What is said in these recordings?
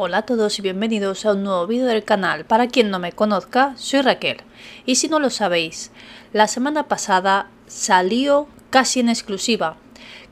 Hola a todos y bienvenidos a un nuevo vídeo del canal. Para quien no me conozca, soy Raquel. Y si no lo sabéis, la semana pasada salió casi en exclusiva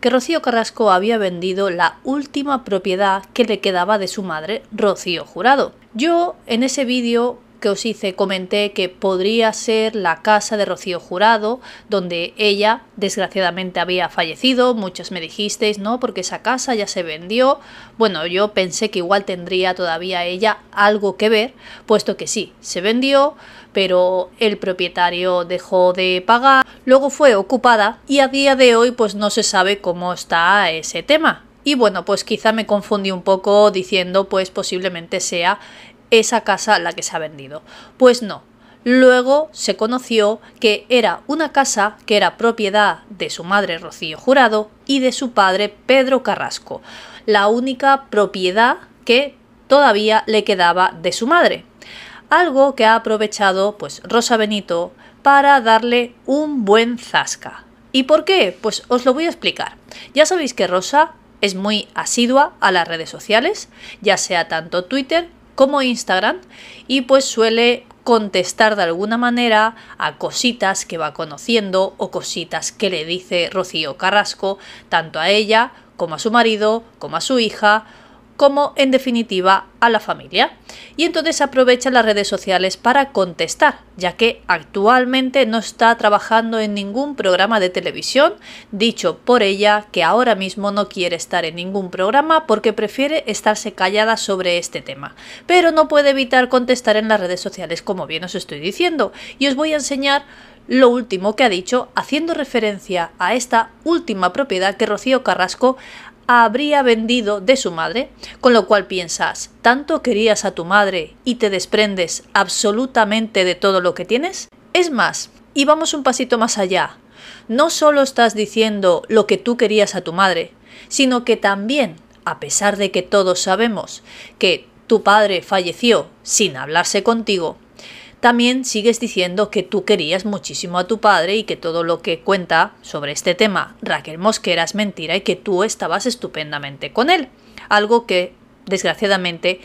que Rocío Carrasco había vendido la última propiedad que le quedaba de su madre, Rocío Jurado. Yo en ese vídeo que os hice comenté que podría ser la casa de Rocío Jurado, donde ella desgraciadamente había fallecido, muchos me dijisteis, ¿no? Porque esa casa ya se vendió. Bueno, yo pensé que igual tendría todavía ella algo que ver, puesto que sí, se vendió, pero el propietario dejó de pagar, luego fue ocupada y a día de hoy pues no se sabe cómo está ese tema. Y bueno, pues quizá me confundí un poco diciendo pues posiblemente sea esa casa la que se ha vendido. Pues no. Luego se conoció que era una casa que era propiedad de su madre Rocío Jurado y de su padre Pedro Carrasco, la única propiedad que todavía le quedaba de su madre. Algo que ha aprovechado pues Rosa Benito para darle un buen zasca. ¿Y por qué? Pues os lo voy a explicar. Ya sabéis que Rosa es muy asidua a las redes sociales, ya sea tanto Twitter como Instagram y pues suele contestar de alguna manera a cositas que va conociendo o cositas que le dice Rocío Carrasco, tanto a ella como a su marido, como a su hija como en definitiva a la familia. Y entonces aprovecha las redes sociales para contestar, ya que actualmente no está trabajando en ningún programa de televisión, dicho por ella que ahora mismo no quiere estar en ningún programa porque prefiere estarse callada sobre este tema. Pero no puede evitar contestar en las redes sociales, como bien os estoy diciendo, y os voy a enseñar lo último que ha dicho haciendo referencia a esta última propiedad que Rocío Carrasco habría vendido de su madre, con lo cual piensas, ¿tanto querías a tu madre y te desprendes absolutamente de todo lo que tienes? Es más, y vamos un pasito más allá, no solo estás diciendo lo que tú querías a tu madre, sino que también, a pesar de que todos sabemos que tu padre falleció sin hablarse contigo, también sigues diciendo que tú querías muchísimo a tu padre y que todo lo que cuenta sobre este tema Raquel Mosquera es mentira y que tú estabas estupendamente con él. Algo que, desgraciadamente,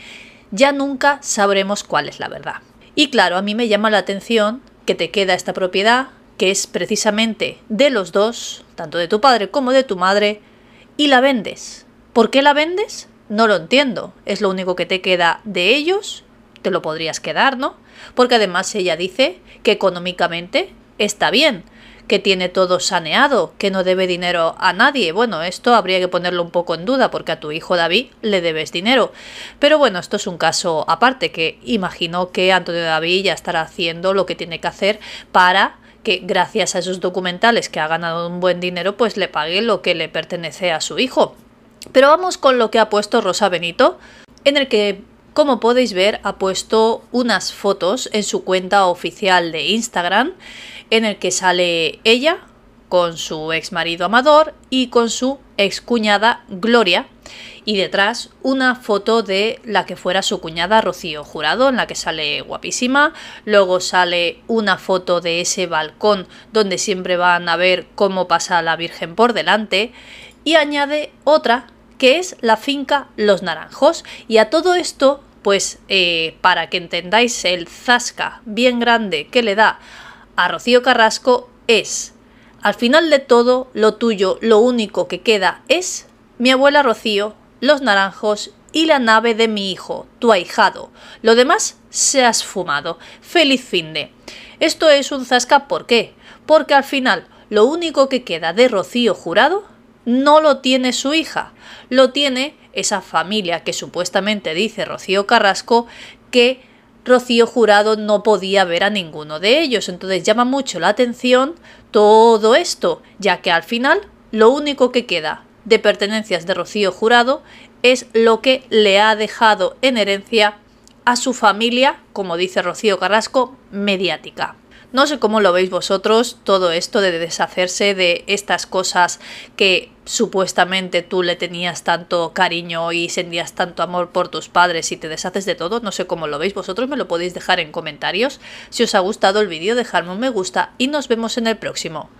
ya nunca sabremos cuál es la verdad. Y claro, a mí me llama la atención que te queda esta propiedad, que es precisamente de los dos, tanto de tu padre como de tu madre, y la vendes. ¿Por qué la vendes? No lo entiendo. Es lo único que te queda de ellos te lo podrías quedar, ¿no? Porque además ella dice que económicamente está bien, que tiene todo saneado, que no debe dinero a nadie. Bueno, esto habría que ponerlo un poco en duda porque a tu hijo David le debes dinero. Pero bueno, esto es un caso aparte que imagino que Antonio David ya estará haciendo lo que tiene que hacer para que gracias a esos documentales que ha ganado un buen dinero, pues le pague lo que le pertenece a su hijo. Pero vamos con lo que ha puesto Rosa Benito, en el que como podéis ver, ha puesto unas fotos en su cuenta oficial de Instagram en el que sale ella con su ex marido Amador y con su excuñada Gloria y detrás una foto de la que fuera su cuñada Rocío Jurado en la que sale guapísima, luego sale una foto de ese balcón donde siempre van a ver cómo pasa la Virgen por delante y añade otra que es la finca Los Naranjos. Y a todo esto, pues eh, para que entendáis el zasca bien grande que le da a Rocío Carrasco es, al final de todo, lo tuyo, lo único que queda es mi abuela Rocío, Los Naranjos y la nave de mi hijo, tu ahijado. Lo demás se ha fumado, Feliz fin de. Esto es un zasca, ¿por qué? Porque al final lo único que queda de Rocío Jurado no lo tiene su hija, lo tiene esa familia que supuestamente dice Rocío Carrasco que Rocío Jurado no podía ver a ninguno de ellos. Entonces llama mucho la atención todo esto, ya que al final lo único que queda de pertenencias de Rocío Jurado es lo que le ha dejado en herencia a su familia, como dice Rocío Carrasco, mediática. No sé cómo lo veis vosotros todo esto de deshacerse de estas cosas que supuestamente tú le tenías tanto cariño y sentías tanto amor por tus padres y te deshaces de todo, no sé cómo lo veis, vosotros me lo podéis dejar en comentarios. Si os ha gustado el vídeo, dejadme un me gusta y nos vemos en el próximo.